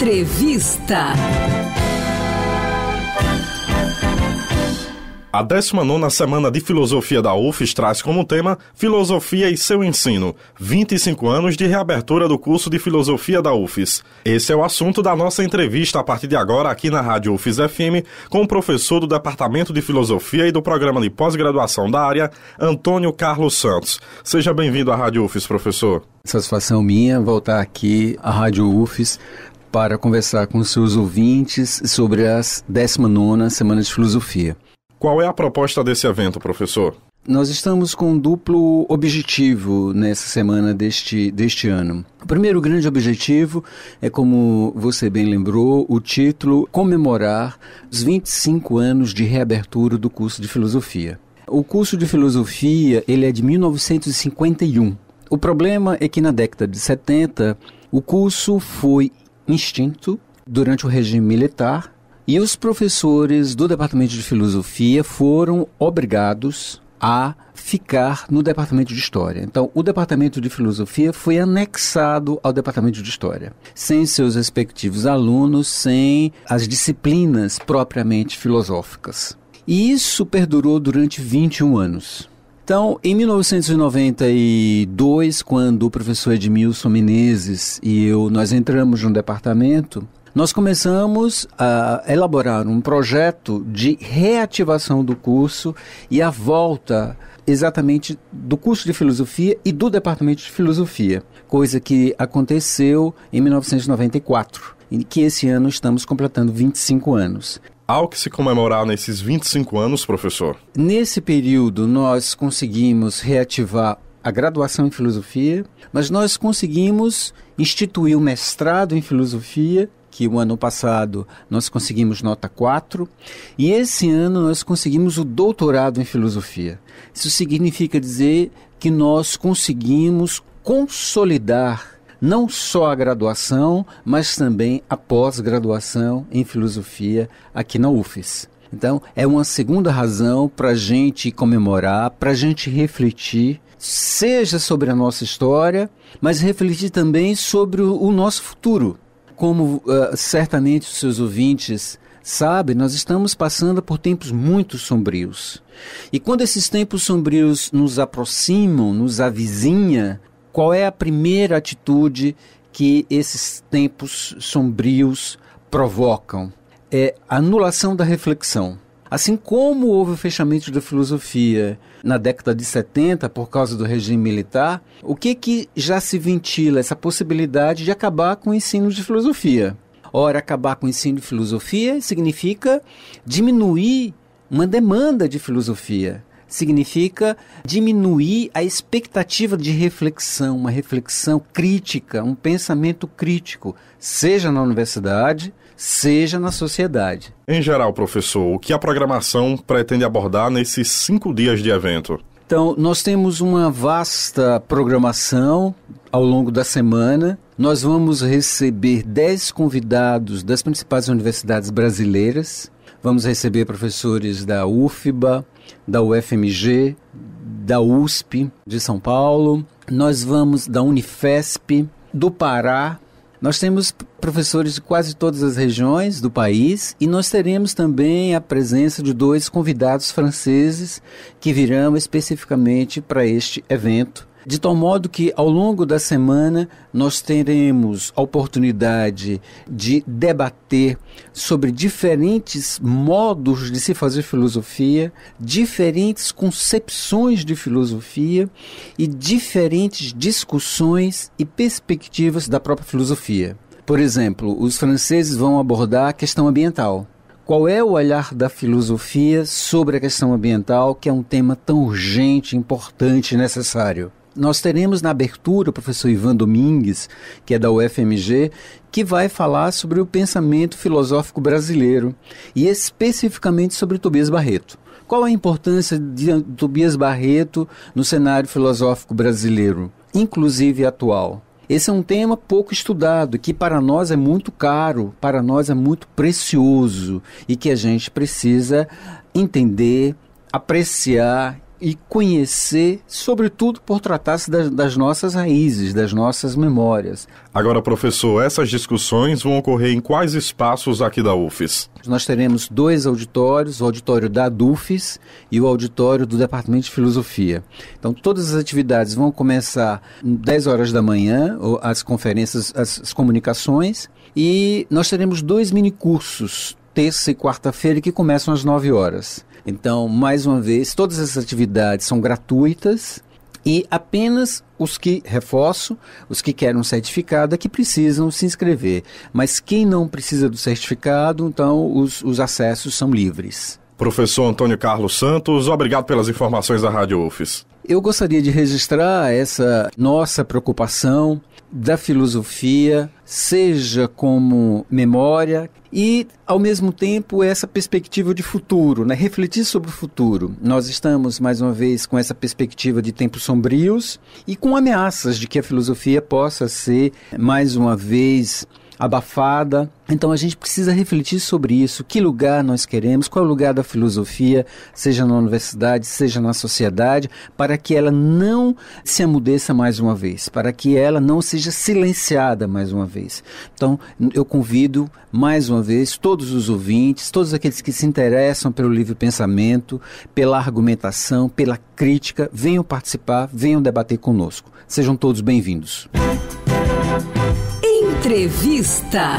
Entrevista. A 19 Semana de Filosofia da UFES traz como tema Filosofia e seu ensino, 25 anos de reabertura do curso de Filosofia da UFES. Esse é o assunto da nossa entrevista a partir de agora aqui na Rádio UFES FM com o professor do Departamento de Filosofia e do Programa de Pós-Graduação da área, Antônio Carlos Santos. Seja bem-vindo à Rádio UFES, professor. Satisfação minha voltar aqui à Rádio UFES para conversar com seus ouvintes sobre a 19 Semana de Filosofia. Qual é a proposta desse evento, professor? Nós estamos com um duplo objetivo nessa semana deste, deste ano. O primeiro grande objetivo é, como você bem lembrou, o título Comemorar os 25 anos de reabertura do curso de filosofia. O curso de filosofia ele é de 1951. O problema é que na década de 70 o curso foi instinto durante o regime militar e os professores do departamento de filosofia foram obrigados a ficar no departamento de história. Então, o departamento de filosofia foi anexado ao departamento de história, sem seus respectivos alunos, sem as disciplinas propriamente filosóficas. E isso perdurou durante 21 anos. Então, em 1992, quando o professor Edmilson Menezes e eu nós entramos num departamento, nós começamos a elaborar um projeto de reativação do curso e a volta exatamente do curso de filosofia e do departamento de filosofia, coisa que aconteceu em 1994 que esse ano estamos completando 25 anos ao que se comemorar nesses 25 anos, professor? Nesse período, nós conseguimos reativar a graduação em filosofia, mas nós conseguimos instituir o mestrado em filosofia, que o ano passado nós conseguimos nota 4, e esse ano nós conseguimos o doutorado em filosofia. Isso significa dizer que nós conseguimos consolidar não só a graduação, mas também a pós-graduação em filosofia aqui na UFES. Então, é uma segunda razão para a gente comemorar, para a gente refletir, seja sobre a nossa história, mas refletir também sobre o, nosso futuro. Como uh, certamente os seus ouvintes sabem, nós estamos passando por tempos muito sombrios. E quando esses tempos sombrios nos aproximam, nos avizinha, qual é a primeira atitude que esses tempos sombrios provocam? É a anulação da reflexão. Assim como houve o fechamento da filosofia na década de 70 por causa do regime militar, o que que já se ventila essa possibilidade de acabar com o ensino de filosofia? Ora, acabar com o ensino de filosofia significa diminuir uma demanda de filosofia significa diminuir a expectativa de reflexão, uma reflexão crítica, um pensamento crítico, seja na universidade, seja na sociedade. Em geral, professor, o que a programação pretende abordar nesses cinco dias de evento? Então, nós temos uma vasta programação ao longo da semana. Nós vamos receber 10 convidados das principais universidades brasileiras. Vamos receber professores da UFBA, da UFMG, da USP de São Paulo, nós vamos da Unifesp, do Pará. Nós temos professores de quase todas as regiões do país e nós teremos também a presença de dois convidados franceses que virão especificamente para este evento de tal modo que ao longo da semana nós teremos a oportunidade de debater sobre diferentes modos de se fazer filosofia, diferentes concepções de filosofia e diferentes discussões e perspectivas da própria filosofia. Por exemplo, os franceses vão abordar a questão ambiental. Qual é o olhar da filosofia sobre a questão ambiental, que é um tema tão urgente, importante e necessário? Nós teremos na abertura o professor Ivan Domingues, que é da UFMG, que vai falar sobre o pensamento filosófico brasileiro e especificamente sobre Tobias Barreto. Qual a importância de Tobias Barreto no cenário filosófico brasileiro, inclusive atual? Esse é um tema pouco estudado, que para nós é muito caro, para nós é muito precioso e que a gente precisa entender, apreciar e conhecer, sobretudo por tratar-se das, das, nossas raízes, das nossas memórias. Agora, professor, essas discussões vão ocorrer em quais espaços aqui da UFES? Nós teremos dois auditórios, o auditório da DUFES e o auditório do Departamento de Filosofia. Então, todas as atividades vão começar às 10 horas da manhã, as conferências, as, as comunicações, e nós teremos dois minicursos, terça e quarta-feira, que começam às 9 horas. Então, mais uma vez, todas essas atividades são gratuitas e apenas os que, reforço, os que querem um certificado é que precisam se inscrever. Mas quem não precisa do certificado, então os, os acessos são livres. Professor Antônio Carlos Santos, obrigado pelas informações da Rádio UFES. Eu gostaria de registrar essa nossa preocupação da filosofia, seja como memória e, ao mesmo tempo, essa perspectiva de futuro, né? refletir sobre o futuro. Nós estamos, mais uma vez, com essa perspectiva de tempos sombrios e com ameaças de que a filosofia possa ser, mais uma vez, abafada. Então a gente precisa refletir sobre isso, que lugar nós queremos, qual é o lugar da filosofia, seja na universidade, seja na sociedade, para que ela não se amudeça mais uma vez, para que ela não seja silenciada mais uma vez. Então eu convido mais uma vez todos os ouvintes, todos aqueles que se interessam pelo livre pensamento, pela argumentação, pela crítica, venham participar, venham debater conosco. Sejam todos bem-vindos. Entrevista.